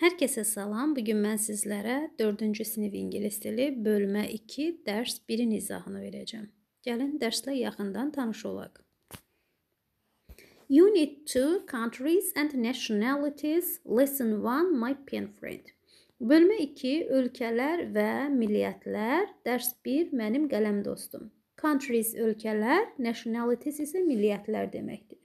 Hər kəsə salam. Bu gün mən sizlərə 4-cü sinif ingilis dili bölmə 2 dərs 1-in izahını verəcəm. Gəlin dərslə yaxından tanış olaq. Unit 2 Countries and Nationalities Lesson 1 My Pen Friend. Bölmə 2 Ölkələr və millətlər, dərs 1 Mənim qələm dostum. Countries ölkələr, nationalities isə millətlər deməkdir.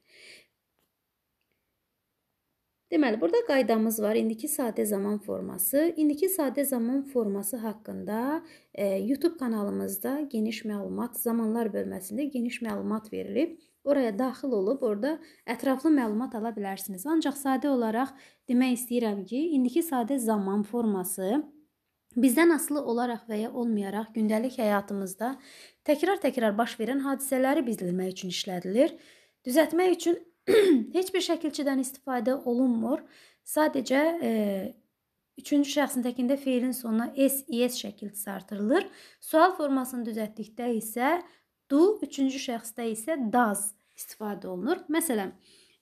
Deməli, burada qaydamız var. İndiki sadə zaman forması. İndiki sadə zaman forması haqqında e, YouTube kanalımızda geniş məlumat, zamanlar bölməsində geniş məlumat verilib. Oraya daxil olub orada ətraflı məlumat ala bilərsiniz. Ancaq sadə olaraq demək istəyirəm ki, indiki sadə zaman forması Bizdən asılı olaraq və ya olmayaraq gündəlik həyatımızda təkrar-təkrar baş verən hadisələri bildirmək üçün işlədilir. Düzəltmək üçün heç bir şəkilçidən istifadə olunmur. Sadəcə e, üçüncü şəxsin təkində feilin sonuna s, es şəkilçisi artırılır. Sual formasını düzəltdikdə isə do, üçüncü şəxsdə isə does istifadə olunur. Məsələn,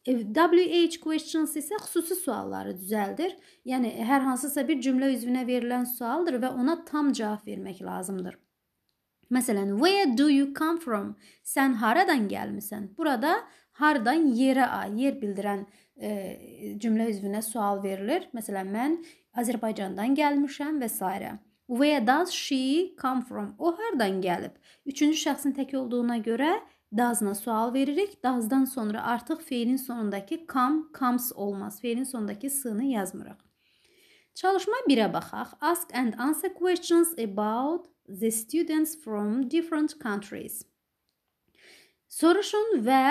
e, WH questions isə xüsusi sualları düzəldir. Yəni hər hansısa bir cümlə üzvünə verilən sualdır və ona tam cavab vermək lazımdır. Məsələn, where do you come from? Sən haradan gəlmisən? Burada hardan yerə, yer bildirən e, cümlə üzvünə sual verilir. Məsələn, mən Azərbaycandan gəlmişəm və s. Where does she come from? O hardan gəlib? Üçüncü şəxsin tək olduğuna görə does-na sual veririk. Does-dan sonra artıq feilin sonundakı come, comes olmaz. Feilin sonundakı s-nı yazmırıq. Çalışma 1-ə baxaq. Ask and answer questions about the students from different countries. Soruşun və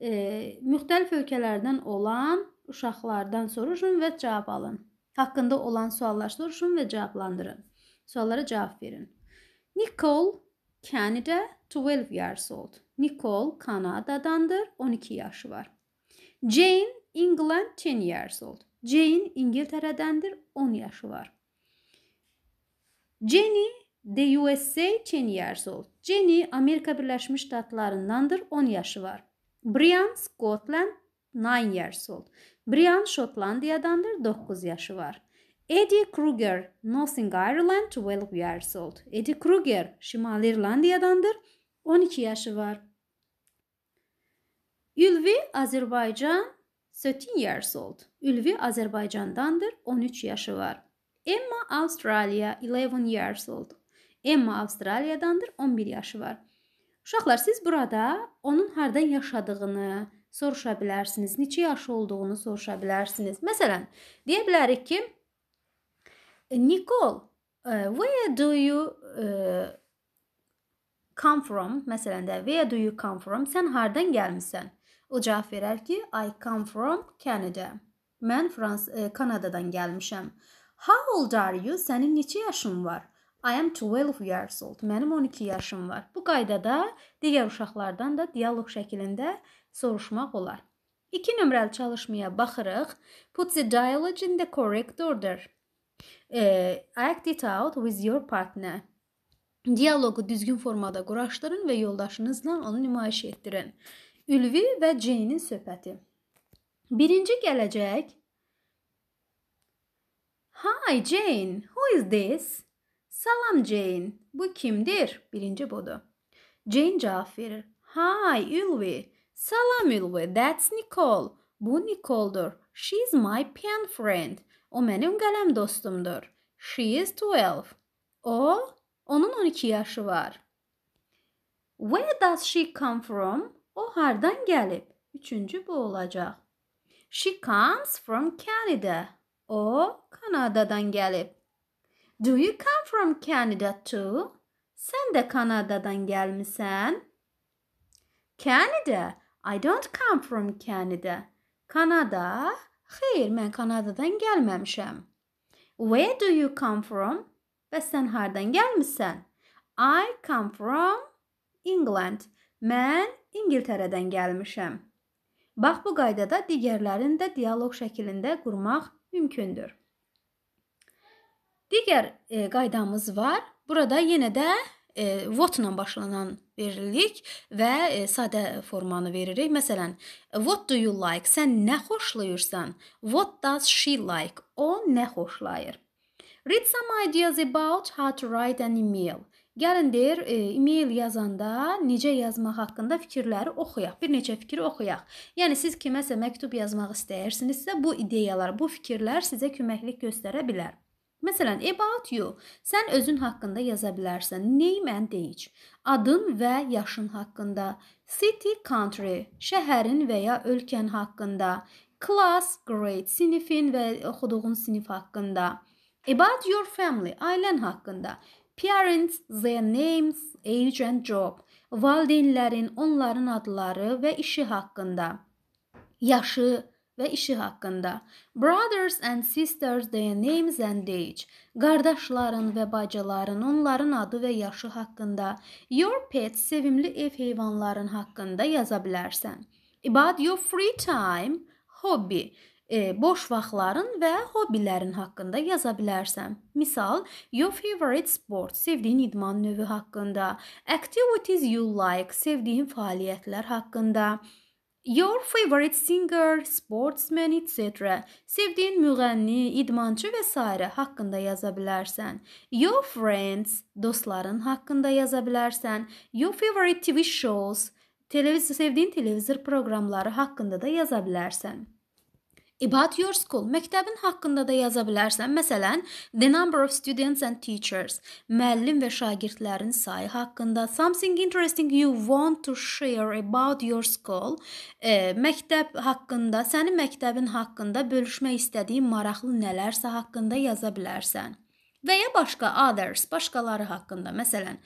e, müxtəlif ölkələrdən olan uşaqlardan soruşun və cavab alın. Haqqında olan suallar soruşun və cavablandırın. Suallara cavab verin. Nicole Canada 12 years old. Nicole Kanadadandır, 12 yaşı var. Jane England 10 years old. Jane İngiltərədəndir, 10 yaşı var. Jenny The USA 10 years old. Jenny Amerika Birləşmiş Ştatlarındandır, 10 yaşı var. Brian Scotland 9 years old. Brian Şotlandiyadandır, 9 yaşı var. Eddie Kruger Nothing Ireland 12 years old. Eddie Kruger Şimali İrlandiyadandır, 12 yaşı var. Ülvi Azərbaycan 13 years old. Ülvi Azərbaycandandır, 13 yaşı var. Emma Australia 11 years old. Emma Avstraliyadandır, 11 yaşı var. Uşaqlar, siz burada onun hardan yaşadığını soruşa bilərsiniz, neçə yaşı olduğunu soruşa bilərsiniz. Məsələn, deyə bilərik ki, e, Nikol, e, where do you uh, come from? Məsələn də where do you come from? Sən hardan gəlmisən? O cavab verər ki, I come from Canada. Mən Frans e, Kanadadan gəlmişəm. How old are you? Sənin neçə yaşın var? I am 12 years old. Mənim 12 yaşım var. Bu qaydada digər uşaqlardan da dialoq şəklində soruşmaq olar. 2 nömrəli çalışmaya baxırıq. Put the dialogue in the correct order. E, act it out with your partner. Dialoqu düzgün formada quraşdırın və yoldaşınızla onu nümayiş etdirin. Ülvi və Jane-in söhbəti. Birinci gələcək. Hi Jane, who is this? Salam Jane, bu kimdir? Birinci budur. Jane cavab verir. Hi Ulvi. Salam Ulvi, that's Nicole. Bu Nicole'dur. She's my pen friend. O mənim qələm dostumdur. She is 12. O, onun 12 yaşı var. Where does she come from? O hardan gəlib? Üçüncü bu olacaq. She comes from Canada. O, Kanadadan gəlib. Do you come from Canada too? Sən də Kanadadan gəlmisən? Canada? I don't come from Canada. Kanada? Xeyr, mən Kanadadan gəlməmişəm. Where do you come from? Və sən hardan gəlmisən? I come from England. Mən İngiltərədən gəlmişəm. Bax bu qaydada digərlərini də dialoq şəklində qurmaq mümkündür. Digər e, qaydamız var. Burada yenə də e, what ilə başlanan veririk və e, sadə formanı veririk. Məsələn, what do you like? Sən nə xoşlayırsan? What does she like? O nə xoşlayır? Read some ideas about how to write an email. Gəlin deyir, e, e-mail yazanda necə yazmaq haqqında fikirləri oxuyaq. Bir neçə fikir oxuyaq. Yəni siz kiməsə məktub yazmaq istəyirsinizsə, bu ideyalar, bu fikirlər sizə köməklik göstərə bilər. Məsələn, about you. Sən özün haqqında yaza bilərsən. Name and age. Adın və yaşın haqqında. City, country. Şəhərin və ya ölkən haqqında. Class, grade. Sinifin və oxuduğun sinif haqqında. About your family. Ailən haqqında. Parents, their names, age and job. Valideynlərin, onların adları və işi haqqında. Yaşı, və işi haqqında. Brothers and sisters, their names and age. Qardaşların və bacıların, onların adı və yaşı haqqında. Your pets, sevimli ev heyvanların haqqında yaza bilərsən. About your free time, hobby e, boş vaxtların və hobbilərin haqqında yaza bilərsən. Misal, your favorite sport, sevdiyin idman növü haqqında, activities you like, sevdiyin fəaliyyətlər haqqında. Your favorite singer, sportsman, etc. Sevdiyin müğənni, idmançı və s. haqqında yaza bilərsən. Your friends, dostların haqqında yaza bilərsən. Your favorite TV shows, televiz sevdiyin televizor proqramları haqqında da yaza bilərsən. About your school məktəbin haqqında da yaza bilərsən. Məsələn, the number of students and teachers, müəllim və şagirdlərin sayı haqqında, something interesting you want to share about your school, e, məktəb haqqında, sənin məktəbin haqqında bölüşmək istədiyin maraqlı nələrsə haqqında yaza bilərsən və ya başqa others, başqaları haqqında. Məsələn,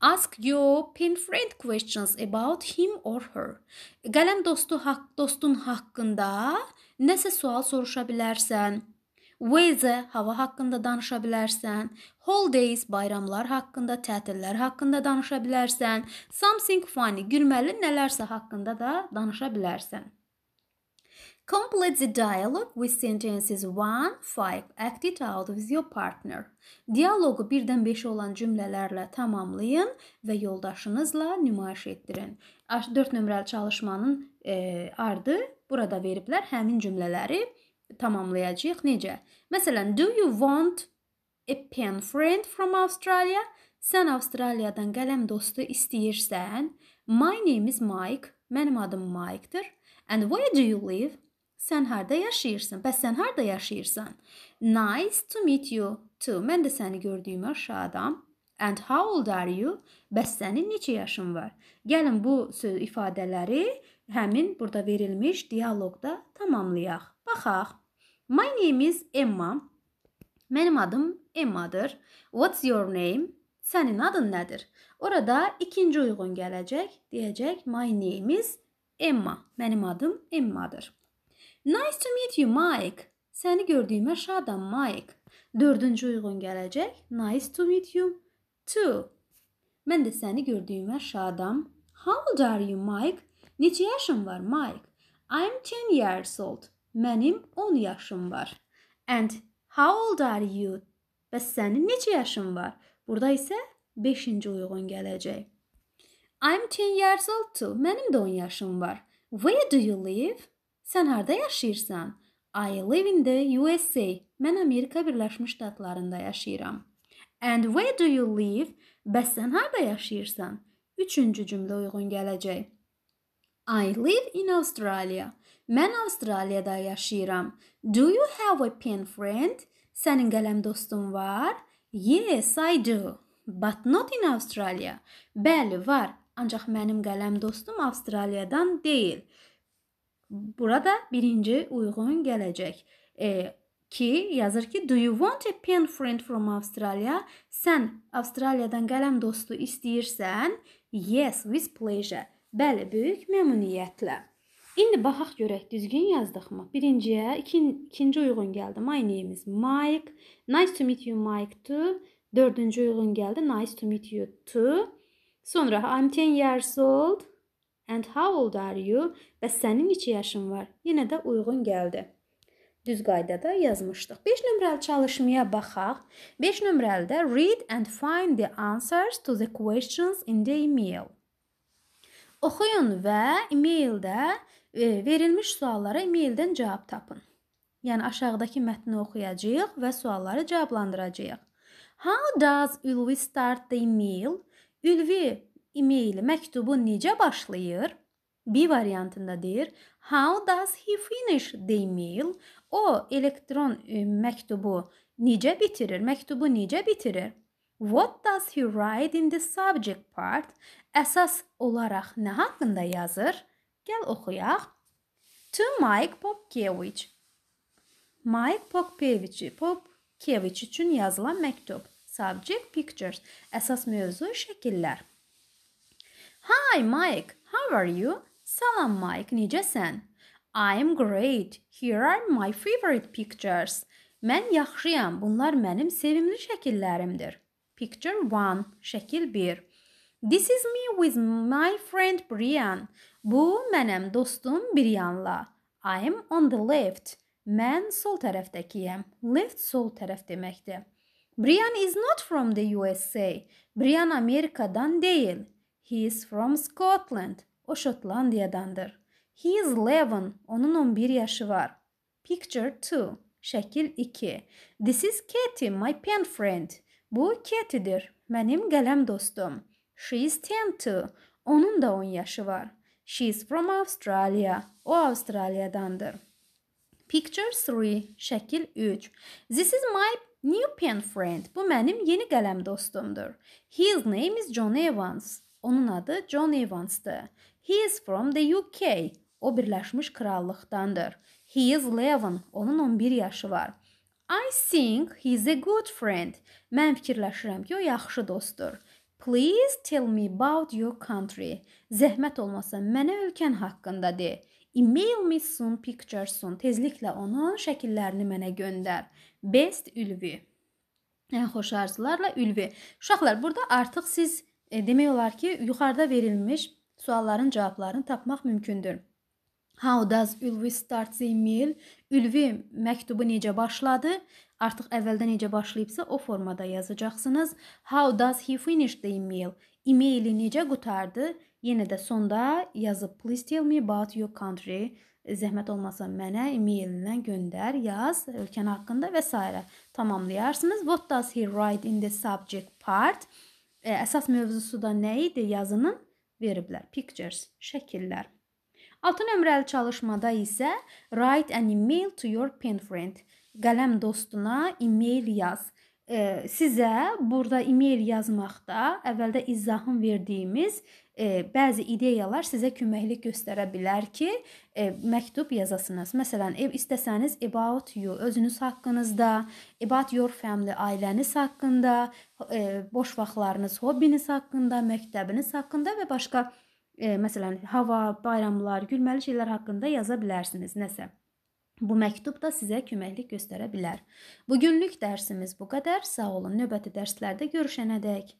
ask your pen friend questions about him or her. Qələm dostu haqq dostun haqqında Nəsə sual soruşa bilərsən. Weather hava haqqında danışa bilərsən, holidays bayramlar haqqında, tətillər haqqında danışa bilərsən, something funny gülməli nələrsə haqqında da danışa bilərsən. Complete the dialogue with sentences 1, 5. Act it out with your partner. Dialoqu 1-dən 5-ə olan cümlələrlə tamamlayın və yoldaşınızla nümayiş etdirin. 4 nömrəli çalışmanın e, ardı burada veriblər həmin cümlələri tamamlayacağıq. Necə? Məsələn, do you want a pen friend from Australia? Sən Avstraliyadan qələm dostu istəyirsən? My name is Mike. Mənim adım Mike-dır. And where do you live? Sən harda yaşayırsan? Bəs sən harda yaşayırsan? Nice to meet you too. Mən də səni gördüyümə aşağıdam. And how old are you? Bəs sənin neçə yaşın var? Gəlin bu söz ifadələri həmin burada verilmiş dialoqda tamamlayaq. Baxaq. My name is Emma. Mənim adım Emmadır. What's your name? Sənin adın nədir? Orada ikinci uyğun gələcək. Deyəcək my name is Emma. Mənim adım Emmadır. Nice to meet you Mike. Səni gördüyümə şadam Mike. Dördüncü uyğun gələcək. Nice to meet you too. Mən də səni gördüyümə şadam. How old are you Mike? Neçə yaşın var, Mike? I'm 10 years old. Mənim 10 yaşım var. And how old are you? Bəs sənin neçə yaşın var? Burada isə 5-ci uyğun gələcək. I'm 10 years old too. Mənim də 10 yaşım var. Where do you live? Sən harda yaşayırsan? I live in the USA. Mən Amerika Birləşmiş Ştatlarında yaşayıram. And where do you live? Bəs sən harda yaşayırsan? Üçüncü cümlə uyğun gələcək. I live in Australia. Mən Avstraliyada yaşayıram. Do you have a pen friend? Sənin qələm dostun var? Yes, I do. But not in Australia. Bəli, var, ancaq mənim qələm dostum Avstraliyadan deyil. Burada birinci uyğun gələcək. E, ki yazır ki, "Do you want a pen friend from Australia?" Sən Avstraliyadan qələm dostu istəyirsən? Yes, with pleasure. Bəli, böyük məmnuniyyətlə. İndi baxaq görək düzgün yazdıqmı? Birinciyə, ikin, ikinci uyğun gəldi. My name is Mike. Nice to meet you Mike too. Dördüncü uyğun gəldi. Nice to meet you too. Sonra I'm 10 years old. And how old are you? Və sənin neçə yaşın var? Yenə də uyğun gəldi. Düz qaydada yazmışdıq. 5 nömrəli çalışmaya baxaq. 5 nömrəlidə read and find the answers to the questions in the email. Oxuyun və e-maildə e, verilmiş suallara e-maildən cavab tapın. Yəni aşağıdakı mətni oxuyacağıq və sualları cavablandıracağıq. How does Ülvi start the email? Ülvi e-maili məktubu necə başlayır? B variantında deyir: How does he finish the email? O elektron e, məktubu necə bitirir? Məktubu necə bitirir? What does he write in the subject part? Əsas olaraq nə haqqında yazır? Gəl oxuyaq. To Mike Popkevich. Mike Popkevich, Popkevich üçün yazılan məktub. Subject pictures. Əsas mövzu şəkillər. Hi Mike, how are you? Salam Mike, necəsən? I am great. Here are my favorite pictures. Mən yaxşıyam. Bunlar mənim sevimli şəkillərimdir. Picture 1, şəkil 1. This is me with my friend Brian. Bu mənəm dostum Brianla. I am on the left. Mən sol tərəfdəkiyəm. Left sol tərəf deməkdir. Brian is not from the USA. Brian Amerikadan deyil. He is from Scotland. O Şotlandiyadandır. He is 11. Onun 11 yaşı var. Picture 2. Şəkil 2. This is Katie, my pen friend. Bu Ketidir, mənim qələm dostum. She is 10 too. Onun da 10 yaşı var. She is from Australia. O Avstraliyadandır. Picture 3, şəkil 3. This is my new pen friend. Bu mənim yeni qələm dostumdur. His name is John Evans. Onun adı John Evans'dır. He is from the UK. O Birləşmiş Krallıqdandır. He is 11. Onun 11 yaşı var. I think he's a good friend. Mən fikirləşirəm ki, o yaxşı dostdur. Please tell me about your country. Zəhmət olmasa mənə ölkən haqqında de. Email me soon pictures soon. Tezliklə onun şəkillərini mənə göndər. Best Ülvi. Ən hə, xoş arzularla Ülvi. Uşaqlar, burada artıq siz e, demək olar ki, yuxarıda verilmiş sualların cavablarını tapmaq mümkündür. How does Ülvi start the email? Ülvi məktubu necə başladı? Artıq əvvəldə necə başlayıbsa o formada yazacaqsınız. How does he finish the email? E-maili necə qutardı? Yenə də sonda yazıb please tell me about your country. Zəhmət olmasa mənə e-mailindən göndər, yaz ölkən haqqında və s. tamamlayarsınız. What does he write in the subject part? E, əsas mövzusu da nə idi yazının? Veriblər pictures, şəkillər. 6 nömrəli çalışmada isə write an email to your pen friend. Qələm dostuna e-mail yaz. E, sizə burada e-mail yazmaqda əvvəldə izahın verdiyimiz e, bəzi ideyalar sizə köməklik göstərə bilər ki, e, məktub yazasınız. Məsələn, ev istəsəniz about you, özünüz haqqınızda, about your family, ailəniz haqqında, e, boş vaxtlarınız, hobbiniz haqqında, məktəbiniz haqqında və başqa e, məsələn, hava, bayramlar, gülməli şeylər haqqında yaza bilərsiniz nəsə. Bu məktub da sizə köməklik göstərə bilər. Bu günlük dərsimiz bu qədər. Sağ olun. Növbəti dərslərdə görüşənədək.